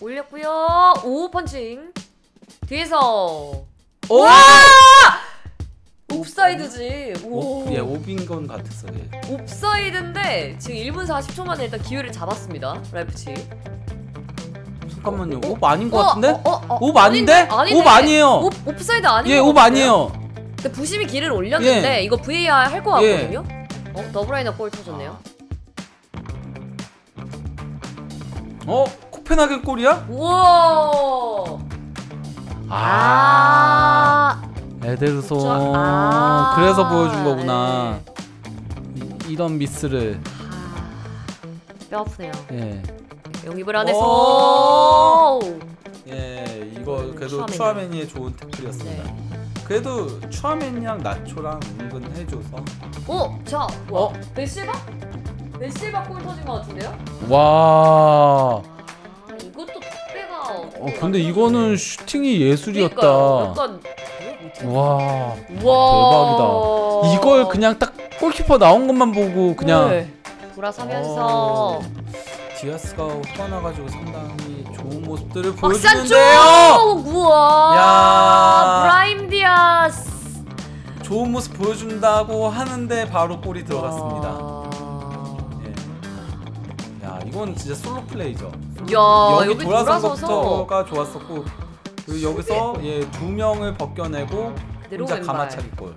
올렸고요. 오 펀칭. 뒤에서. 오! 와! 옵사이드지. 오. 예, 옵인 건 같았어. 예. 옵사이드인데 지금 1분 40초 만에 일단 기회를 잡았습니다. 라이프치. 잠깐만요. 어, 어? 옵 아닌 것 어? 같은데? 어? 어? 어. 옵 아닌데? 아니네. 옵 아니에요. 옵, 옵사이드 아니에요. 예, 옵 아니에요. 근데 부심이 길을 올렸는데 예. 이거 VAR 할 거 같거든요. 예. 어, 더블라이너 골 터졌네요. 어? 코펜하겐 꼴이야? 우와. 아. 아. 에데르손. 아 그래서 보여준 거구나. 네. 이, 런 미스를. 아. 뼈 아프네요. 예. 영입을 안 해서. 예, 이거 음, 그래도 추아맨이의 좋은 태클이었습니다. 네. 그래도 추아맨이랑 나초랑 은근 해줘서. 오, 어, 자, 어? 메실바? 네, 메실바 네, 골 터진 것 같은데요? 와. 어 근데 이거는 슈팅이 예술이었다. 뭐 와 대박이다. 이걸 그냥 딱 골키퍼 나온 것만 보고 그냥 네. 돌아서면서 어, 디아스가 뛰어나가지고 상당히 좋은 모습들을 보여주는데요. 우와. 야. 브라임 디아스. 좋은 모습 보여준다고 하는데 바로 골이 들어갔습니다. 예. 야 이건 진짜 솔로 플레이죠. 야 여기, 여기 돌아서서가 좋았었고 그리고 여기서 예두 명을 벗겨내고 혼자 가마차기 골.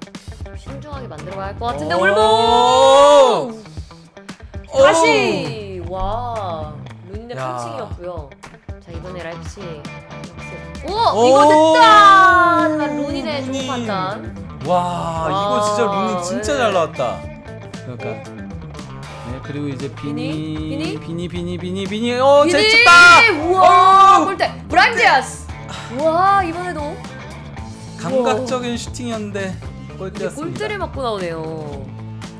신중하게 만들어야 할 것 같은데 올보 다시 와 루니네 펀칭이었고요. 자 이번에 라이프치 오, 오 이거 됐다. 루니네 좋은 판단. 와, 와 이거 진짜 루니 진짜 네. 잘 나왔다. 그러니까. 그리고 이제 비니 비니? 비니 비니 비니 비니 어 제쳤다 우와 골대 어! 브란디아스 우와 이번에도 감각적인 슈팅이었는데 골대였습니다 골대를 맞고 나오네요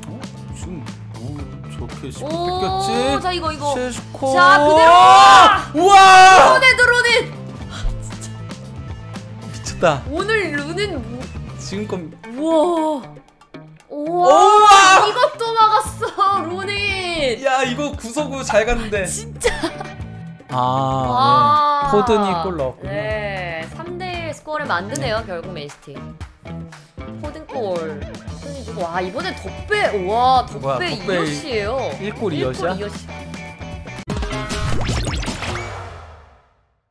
어? 지금 뭐 오, 저렇게 쉽게 뺏겼지? 자 이거 이거 셰시코. 자 그대로 우와 드론에 드론인 미쳤다 오늘 룬은 뭐... 지금 겁니다 우와 우와! 이것도 막았어, 로니. 야, 이거 구석으로 잘 갔는데. 진짜. 아, 네. 포든이 골 넣었군요. 네, 3대 스코어를 만드네요, 네. 결국 맨시티. 포든 골. 와, 이번에 덕배, 와, 덕배 2여시예요 1골 2여시야?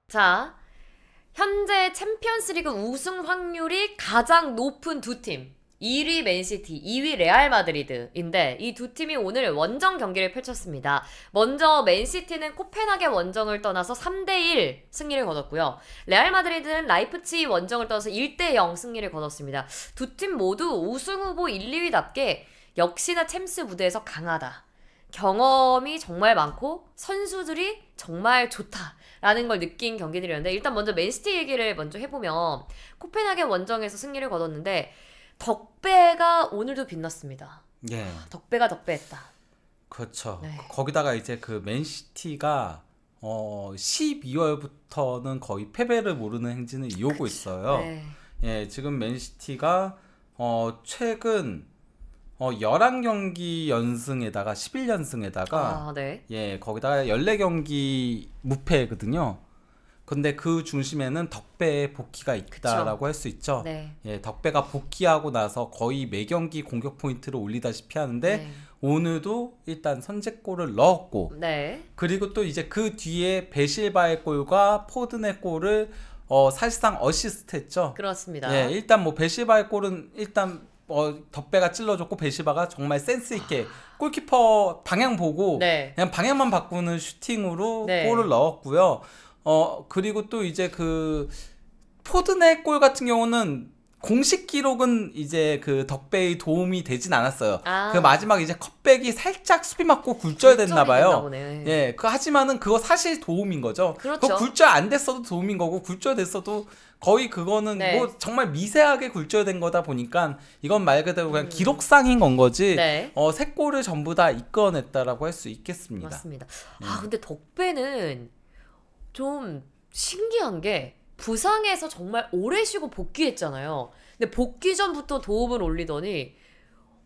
자, 현재 챔피언스리그 우승 확률이 가장 높은 두 팀. 1위 맨시티, 2위 레알 마드리드인데 이 두 팀이 오늘 원정 경기를 펼쳤습니다. 먼저 맨시티는 코펜하겐 원정을 떠나서 3대1 승리를 거뒀고요. 레알 마드리드는 라이프치 원정을 떠나서 1대0 승리를 거뒀습니다. 두 팀 모두 우승 후보 1, 2위답게 역시나 챔스 무대에서 강하다. 경험이 정말 많고 선수들이 정말 좋다라는 걸 느낀 경기들이었는데 일단 먼저 맨시티 얘기를 먼저 해보면 코펜하겐 원정에서 승리를 거뒀는데 덕배가 오늘도 빛났습니다. 예. 덕배가 덕배했다. 그렇죠. 네. 거기다가 이제 그 맨시티가 어 12월부터는 거의 패배를 모르는 행진을 이어오고 있어요. 네. 예, 지금 맨시티가 어 최근 어 11경기 연승에다가 11연승에다가 아, 네. 예, 거기다가 14경기 무패거든요. 근데 그 중심에는 덕배의 복귀가 있다라고 할 수 있죠. 네. 예, 덕배가 복귀하고 나서 거의 매 경기 공격 포인트를 올리다시피 하는데 네. 오늘도 일단 선제골을 넣었고 네. 그리고 또 이제 그 뒤에 베실바의 골과 포든의 골을 어, 사실상 어시스트했죠. 그렇습니다. 예, 일단 뭐 베실바의 골은 일단 어, 덕배가 찔러줬고 베시바가 정말 센스 있게 아. 골키퍼 방향 보고 네. 그냥 방향만 바꾸는 슈팅으로 네. 골을 넣었고요. 어, 그리고 또 이제 그 포든의 골 같은 경우는 공식 기록은 이제 그 덕배의 도움이 되진 않았어요. 아. 그 마지막 이제 컵백이 살짝 수비 맞고 굴절 됐나 봐요. 예. 그 하지만은 그거 사실 도움인 거죠. 그렇죠. 굴절 안 됐어도 도움인 거고 굴절 됐어도 거의 그거는 네. 뭐 정말 미세하게 굴절된 거다 보니까 이건 말 그대로 그냥 음. 기록상인 건 거지. 네. 어, 세 골을 전부 다 이끌어냈다라고 할 수 있겠습니다. 맞습니다. 아, 음. 아, 근데 덕배는 좀 신기한 게 부상에서 정말 오래 쉬고 복귀했잖아요. 근데 복귀 전부터 도움을 올리더니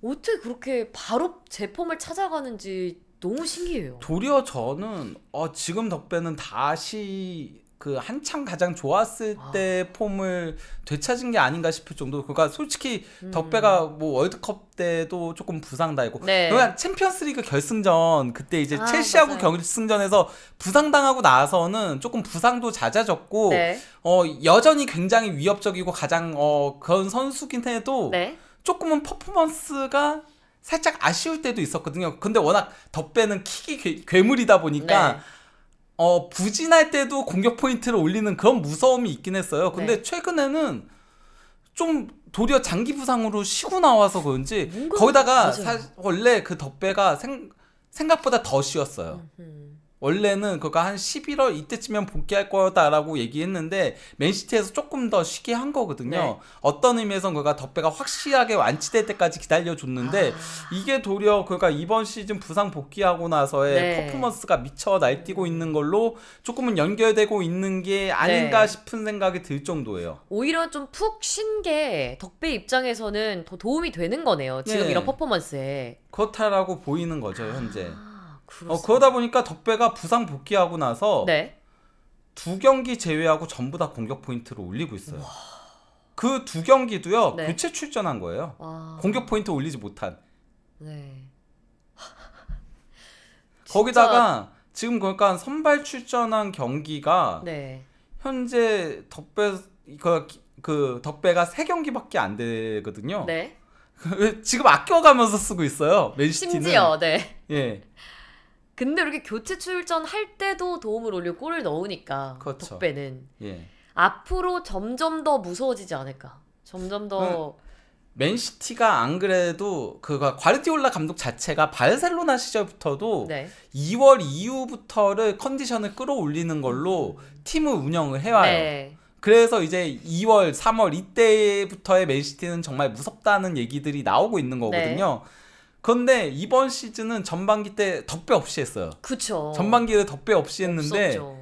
어떻게 그렇게 바로 제품을 찾아가는지 너무 신기해요. 도리어 저는 어, 지금 덕배는 다시 그한창 가장 좋았을 아. 때 폼을 되찾은 게 아닌가 싶을 정도. 그러니까 솔직히 음. 덕배가 뭐 월드컵 때도 조금 부상당했고, 네. 그러니까 챔피언스리그 결승전 그때 이제 아, 첼시하고 맞아요. 결승전에서 부상당하고 나서는 조금 부상도 잦아졌고, 네. 어 여전히 굉장히 위협적이고 가장 어 그런 선수긴 해도 네. 조금은 퍼포먼스가 살짝 아쉬울 때도 있었거든요. 근데 워낙 덧배는 킥이 괴, 물이다 보니까 네. 어, 부진할 때도 공격 포인트를 올리는 그런 무서움이 있긴 했어요. 근데 네. 최근에는 좀 도리어 장기 부상으로 쉬고 나와서 그런지 거기다가 사, 원래 그덧배가 생, 생각보다 더 쉬었어요. 음. 원래는 그가한 11월 이때쯤이면 복귀할 거다라고 얘기했는데 맨시티에서 조금 더 쉽게 한 거거든요. 네. 어떤 의미에선 그가 덕배가 확실하게 완치될 때까지 기다려줬는데 아... 이게 도리어 그가 이번 시즌 부상 복귀하고 나서의 네. 퍼포먼스가 미쳐 날뛰고 있는 걸로 조금은 연결되고 있는 게 아닌가 네. 싶은 생각이 들 정도예요. 오히려 좀 푹 쉰 게 덕배 입장에서는 더 도움이 되는 거네요. 지금 네. 이런 퍼포먼스에. 그렇다라고 보이는 거죠, 현재. 아... 어, 그러다 보니까 덕배가 부상 복귀하고 나서 네. 두 경기 제외하고 전부 다 공격 포인트를 올리고 있어요. 그 두 경기도요 네. 교체 그 출전한 거예요. 와. 공격 포인트 올리지 못한. 네. 거기다가 지금 그러니까 선발 출전한 경기가 네. 현재 덕배 그, 그 덕배가 세 경기밖에 안 되거든요. 네. 지금 아껴가면서 쓰고 있어요. 맨시티는. 심지어, 네. 예. 근데 이렇게 교체 출전할 때도 도움을 올리 골을 넣으니까 그렇죠. 덕배는 예. 앞으로 점점 더 무서워지지 않을까. 점점 더 그 맨시티가 안 그래도 그가 과르디올라 감독 자체가 바르셀로나 시절부터도 네. 2월 이후부터를 컨디션을 끌어올리는 걸로 팀을 운영을 해와요. 네. 그래서 이제 2월, 3월 이때부터의 맨시티는 정말 무섭다는 얘기들이 나오고 있는 거거든요. 네. 그런데 이번 시즌은 전반기 때 덮배 없이 했어요. 그쵸. 전반기에 덮배 없이 했는데 없었죠.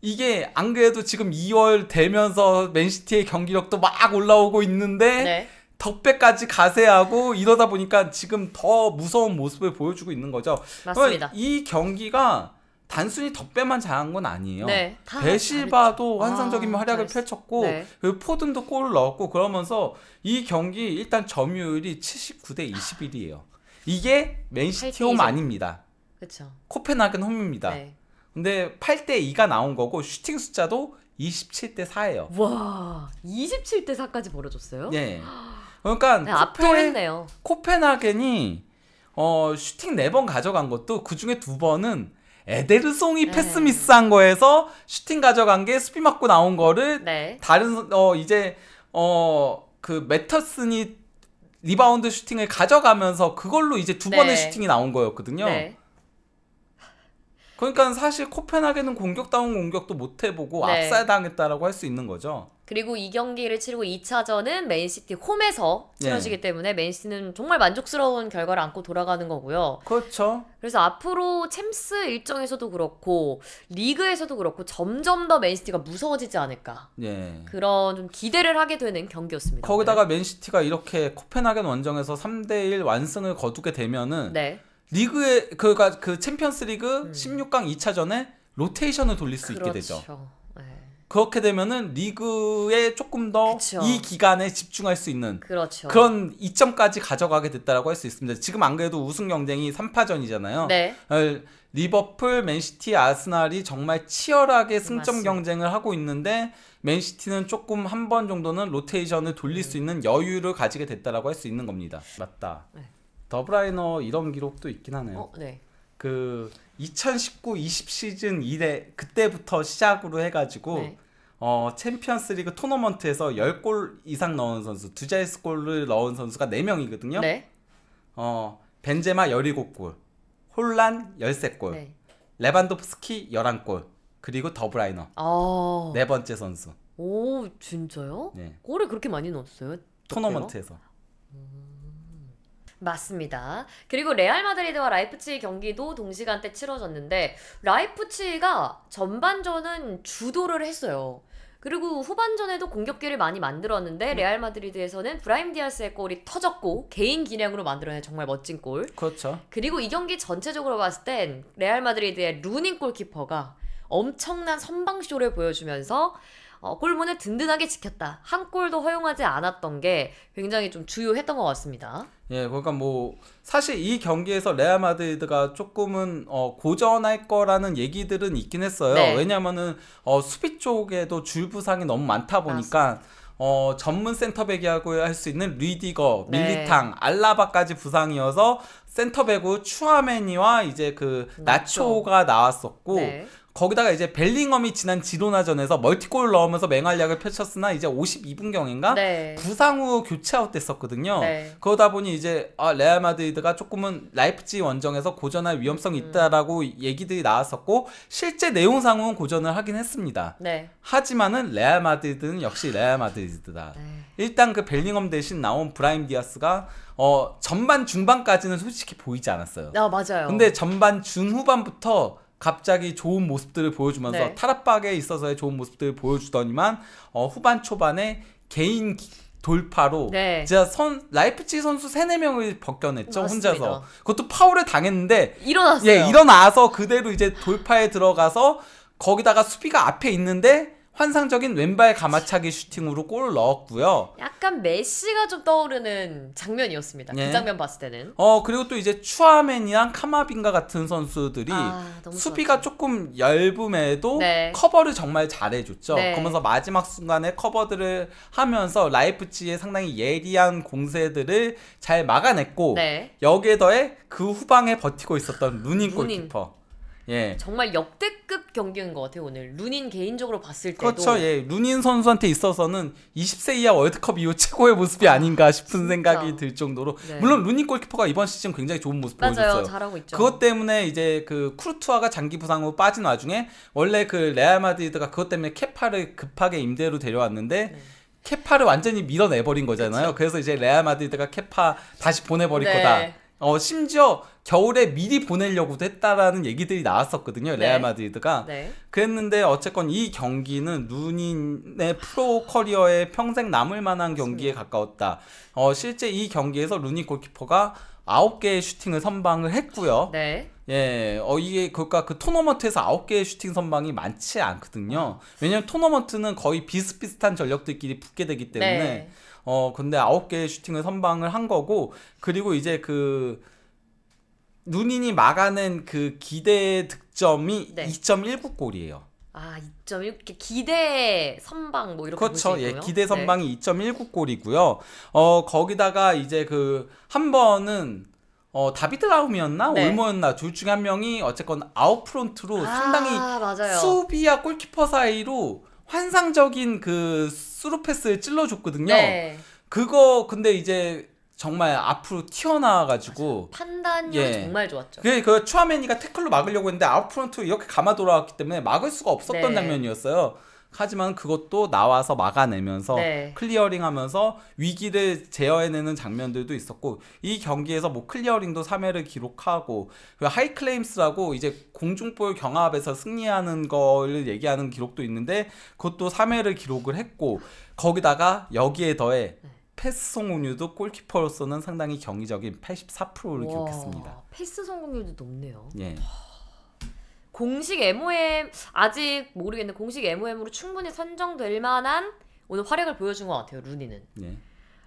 이게 안 그래도 지금 2월 되면서 맨시티의 경기력도 막 올라오고 있는데 네. 덕배까지 가세하고 이러다 보니까 지금 더 무서운 모습을 보여주고 있는 거죠. 맞습니다. 이 경기가 단순히 덕배만 잘한 건 아니에요. 네, 베실바도 환상적인 아, 활약을 잘했어. 펼쳤고 네. 포든도 골을 넣었고 그러면서 이 경기 일단 점유율이 79대 21이에요. 이게 맨시티 홈 아닙니다. 그렇죠. 코펜하겐 홈입니다. 네. 근데 8대 2가 나온 거고 슈팅 숫자도 27대 4예요. 와, 27대 4까지 벌어졌어요? 네. 그러니까 네, 압도했네요. 코펜하겐이 어, 슈팅 4번 가져간 것도 그 중에 두 번은 에데르송이 네. 패스 미스한 거에서 슈팅 가져간 게 수비 맞고 나온 거를 네. 다른 어 이제 어그 메터슨이 리바운드 슈팅을 가져가면서 그걸로 이제 두 네. 번의 슈팅이 나온 거였거든요. 네. 그러니까 사실 코펜하겐은 공격다운 공격도 못 해보고 네. 압살당했다라고 할 수 있는 거죠. 그리고 이 경기를 치르고 2차전은 맨시티 홈에서 네. 치러지기 네. 때문에 맨시티는 정말 만족스러운 결과를 안고 돌아가는 거고요. 그렇죠. 그래서 앞으로 챔스 일정에서도 그렇고 리그에서도 그렇고 점점 더 맨시티가 무서워지지 않을까. 네. 그런 좀 기대를 하게 되는 경기였습니다. 거기다가 오 맨시티가 이렇게 코펜하겐 원정에서 3대 1 완승을 거두게 되면은 네. 리그에 그그 챔피언스 리그 음. 16강 2차전에 로테이션을 돌릴 수 그렇죠. 있게 되죠. 그렇게 되면은 리그에 조금 더 이 기간에 집중할 수 있는 그렇죠. 그런 이점까지 가져가게 됐다라고 할 수 있습니다. 지금 안 그래도 우승 경쟁이 3파전이잖아요. 네. 어, 리버풀, 맨시티, 아스날이 정말 치열하게 승점 맞습니다. 경쟁을 하고 있는데 맨시티는 조금 한 번 정도는 로테이션을 돌릴 수 음. 있는 여유를 가지게 됐다라고 할 수 있는 겁니다. 맞다. 네. 더브라이너 이런 기록도 있긴 하네요. 어, 네. 그 2019, 20 시즌 이래 그때부터 시작으로 해가지고 네. 어, 챔피언스리그 토너먼트에서 10골 이상 넣은 선수, 두자릿스 골을 넣은 선수가 4명이거든요. 네. 어, 벤제마 17골, 홀란 13골, 네. 레반도프스키 11골, 그리고 더브라이너. 아. 네 번째 선수. 오, 진짜요? 네. 골을 그렇게 많이 넣었어요? 토너먼트에서. 음. 맞습니다. 그리고 레알 마드리드와 라이프치히 경기도 동시간대 치러졌는데 라이프치히가 전반전은 주도를 했어요. 그리고 후반전에도 공격기를 많이 만들었는데 음. 레알 마드리드에서는 브라임 디아스의 골이 터졌고 개인 기량으로 만들어낸 정말 멋진 골. 그렇죠. 그리고 이 경기 전체적으로 봤을 땐 레알 마드리드의 루닝 골키퍼가 엄청난 선방쇼를 보여주면서 어, 골문을 든든하게 지켰다. 한 골도 허용하지 않았던 게 굉장히 좀 주요했던 것 같습니다. 예, 그러니까 뭐 사실 이 경기에서 레알 마드리드가 조금은 어, 고전할 거라는 얘기들은 있긴 했어요. 네. 왜냐면은 하 어, 수비 쪽에도 줄 부상이 너무 많다 보니까 맞습니다. 어, 전문 센터백이라고 할 수 있는 리디거, 네. 밀리탕, 네. 알라바까지 부상이어서 센터백으로 추아메니와 이제 그 나초. 나초가 나왔었고 네. 거기다가 이제 벨링엄이 지난 지도나전에서 멀티골을 넣으면서 맹활약을 펼쳤으나 이제 52분경인가 네. 부상 후 교체 아웃됐었거든요. 네. 그러다 보니 이제 아, 레알 마드리드가 조금은 라이프지 원정에서 고전할 위험성이 음. 있다라고 음. 얘기들이 나왔었고 실제 내용상은 고전을 하긴 했습니다. 네. 하지만은 레알 마드리드는 역시 레알 마드리드다. 네. 일단 그 벨링엄 대신 나온 브라임 디아스가 어 전반 중반까지는 솔직히 보이지 않았어요. 아 맞아요. 근데 전반 중후반부터 갑자기 좋은 모습들을 보여주면서 네. 타락박에 있어서의 좋은 모습들을 보여주더니만 어, 후반 초반에 개인 돌파로 네. 진짜 선 라이프치 선수 3, 4 명을 벗겨냈죠 맞습니다. 혼자서 그것도 파울을 당했는데 일어났어요. 예, 일어나서 그대로 이제 돌파에 들어가서 거기다가 수비가 앞에 있는데 환상적인 왼발 감아차기 슈팅으로 골을 넣었고요. 약간 메시가 좀 떠오르는 장면이었습니다. 예. 그 네. 장면 봤을 때는. 어 그리고 또 이제 추아맨이랑 카마빈가 같은 선수들이 아, 수비가 좋았죠. 조금 열음에도 네. 커버를 정말 잘해줬죠. 네. 그러면서 마지막 순간에 커버들을 하면서 라이프치의 상당히 예리한 공세들을 잘 막아냈고 네. 여기에 더해 그 후방에 버티고 있었던 루닌 아, 골키퍼. 예. 정말 역대급 경기인 것 같아요 오늘 루닌 개인적으로 봤을 때도 그렇죠 예 루닌 선수한테 있어서는 20세 이하 월드컵 이후 최고의 모습이 아닌가 싶은 생각이 들 정도로 네. 물론 루닌 골키퍼가 이번 시즌 굉장히 좋은 모습 맞아요. 보여줬어요 잘하고 있죠 그것 때문에 이제 그 쿠르투아가 장기 부상으로 빠진 와중에 원래 그 레알 마드리드가 그것 때문에 케파를 급하게 임대로 데려왔는데 네. 케파를 완전히 밀어내버린 거잖아요 그쵸? 그렇죠. 그래서 이제 레알 마드리드가 케파 다시 보내버릴 네. 거다 어, 심지어 겨울에 미리 보내려고도 했다라는 얘기들이 나왔었거든요. 레알 네. 마드리드가. 네. 그랬는데 어쨌건 이 경기는 루닌의 프로 커리어에 평생 남을 만한 경기에 가까웠다. 어, 실제 이 경기에서 루닌 골키퍼가 9개의 슈팅을 선방을 했고요. 네. 예, 어, 이게, 그니까 그 토너먼트에서 9개의 슈팅 선방이 많지 않거든요. 왜냐면 토너먼트는 거의 비슷비슷한 전력들끼리 붙게 되기 때문에. 네. 어 근데 아홉 개의 슈팅을 선방을 한 거고 그리고 이제 그 누닌이 막아낸 그 기대 득점이 네. 2.19골이에요. 아, 2.1 기대 선방 뭐 이렇게 그렇죠. 예, 기대 선방이 네. 2.19골이고요. 어, 거기다가 이제 그 한 번은 어, 다비드 라움이었나? 네. 올모였나? 둘 중에 한 명이 어쨌건 아웃프론트로 아, 상당히 맞아요. 수비와 골키퍼 사이로 환상적인 그수루 패스를 찔러줬거든요. 네. 그거 근데 이제 정말 앞으로 튀어나와가지고 판단이 예. 정말 좋았죠. 그게 그 추아메니가 태클로 막으려고 했는데 아웃프런트 이렇게 감아 돌아왔기 때문에 막을 수가 없었던 네. 장면이었어요. 하지만 그것도 나와서 막아내면서 네. 클리어링하면서 위기를 제어해내는 장면들도 있었고 이 경기에서 뭐 클리어링도 3회를 기록하고 그 하이클레임스라고 이제 공중볼 경합에서 승리하는 걸 얘기하는 기록도 있는데 그것도 3회를 기록을 했고 거기다가 여기에 더해 네. 패스 성공률도 골키퍼로서는 상당히 경이적인 84%를 와, 기록했습니다. 패스 성공률도 높네요. 예. 공식 MOM 아직 모르겠는데 공식 MOM으로 충분히 선정될 만한 오늘 활약을 보여준 것 같아요 루니는. 네.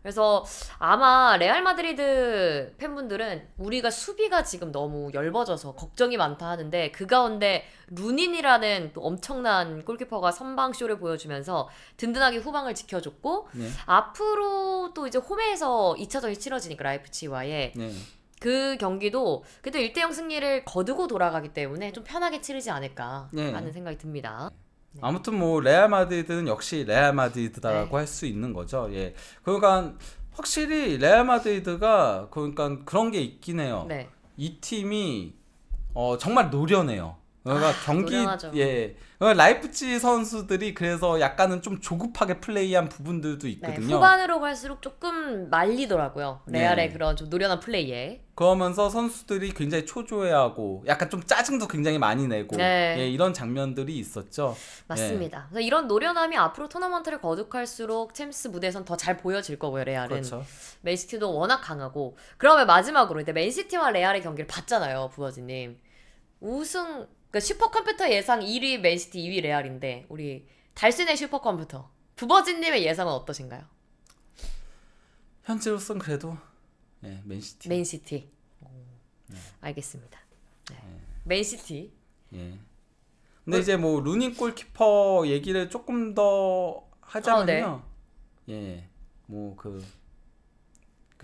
그래서 아마 레알 마드리드 팬분들은 우리가 수비가 지금 너무 열버져서 걱정이 많다 하는데 그 가운데 루닌이라는 또 엄청난 골키퍼가 선방쇼를 보여주면서 든든하게 후방을 지켜줬고 네. 앞으로 또 이제 홈에서 2차전이 치러지니까 라이프치와의 네. 그 경기도 그래도 1대0 승리를 거두고 돌아가기 때문에 좀 편하게 치르지 않을까 네. 하는 생각이 듭니다. 네. 아무튼 뭐 레알 마드리드는 역시 레알 마드리드라고 네. 할수 있는 거죠. 예. 그러니까 확실히 레알 마드리드가 그러니까 그런 게 있긴 해요. 네. 이 팀이 어, 정말 노련해요. 그러니까 아, 경기 노련하죠. 예 라이프치 선수들이 그래서 약간은 좀 조급하게 플레이한 부분들도 네, 있거든요. 네, 후반으로 갈수록 조금 말리더라고요. 레알의 네. 그런 좀 노련한 플레이에. 그러면서 선수들이 굉장히 초조해하고 약간 좀 짜증도 굉장히 많이 내고 네. 예, 이런 장면들이 있었죠. 예. 맞습니다. 예. 이런 노련함이 앞으로 토너먼트를 거듭할수록 챔스 무대에선 더잘 보여질 거고요. 레알은 그렇죠. 맨시티도 워낙 강하고 그러면 마지막으로 이제 맨시티와 레알의 경기를 봤잖아요, 부어지님. 우승 그러니까 슈퍼컴퓨터 예상 1위 맨시티, 2위 레알인데 우리 달신의 슈퍼컴퓨터 부버진님의 예상은 어떠신가요? 현재로선 그래도 네, 예, 맨시티. 맨시티. 네. 알겠습니다. 네. 네. 맨시티. 예. 근데 어, 이제 뭐 루니 골키퍼 얘기를 조금 더 어, 네. 하자면요. 어, 예. 예. 뭐그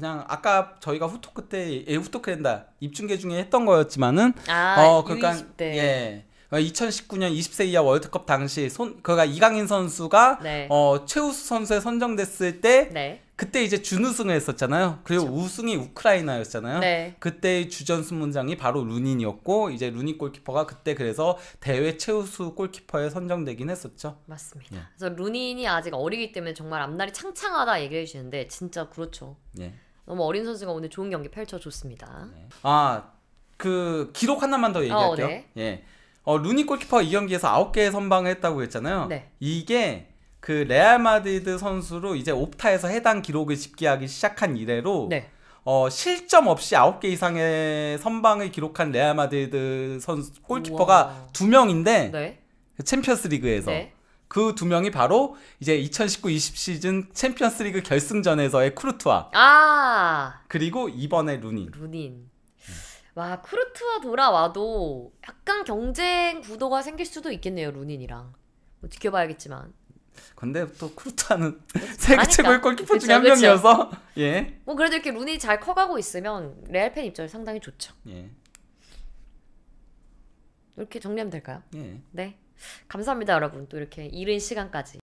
그냥 아까 저희가 후토 크때 예, 후토 크된다 입중계 중에 했던 거였지만은 아, 어 그러니까 예. 2019년 그러니까 20세 이하 월드컵 당시 손 그가 이강인 선수가 네. 어 최우수 선수에 선정됐을 때 네. 그때 이제 준우승을 했었잖아요. 그리고 그렇죠. 우승이 우크라이나였잖아요. 네. 그때의 주전수 문장이 바로 루닌이었고 이제 루닌 골키퍼가 그때 그래서 대회 최우수 골키퍼에 선정되긴 했었죠. 맞습니다. 예. 그래서 루닌이 아직 어리기 때문에 정말 앞날이 창창하다 얘기해 주시는데 진짜 그렇죠. 예. 너무 어린 선수가 오늘 좋은 경기 펼쳐줬습니다. 네. 아그 기록 하나만 더 어, 얘기할게요. 어, 네. 예. 어, 루니 골키퍼 이 경기에서 9개 선방을 했다고 했잖아요. 네. 이게 그 레알 마드리드 선수로 이제 옵타에서 해당 기록을 집계하기 시작한 이래로 네. 어, 실점 없이 9개 이상의 선방을 기록한 레알 마드리드 선수 골키퍼가 두 명인데 네. 그 챔피언스 리그에서 네. 그두 명이 바로 이제 2019-20 시즌 챔피언스리그 결승전에서의 크루트와 아 그리고 이번에 루닌 루닌 와 크루트와 돌아와도 약간 경쟁 구도가 생길 수도 있겠네요 루닌이랑 뭐 지켜봐야겠지만 근데 또 크루트는 세계 최고의 골키퍼 중에 한 명이어서 예. 뭐 그래도 이렇게 루닌이잘 커가고 있으면 레알 팬 입장에 상당히 좋죠. 예. 이렇게 정리하면 될까요? 예. 네. 감사합니다, 여러분. 또 이렇게 이른 시간까지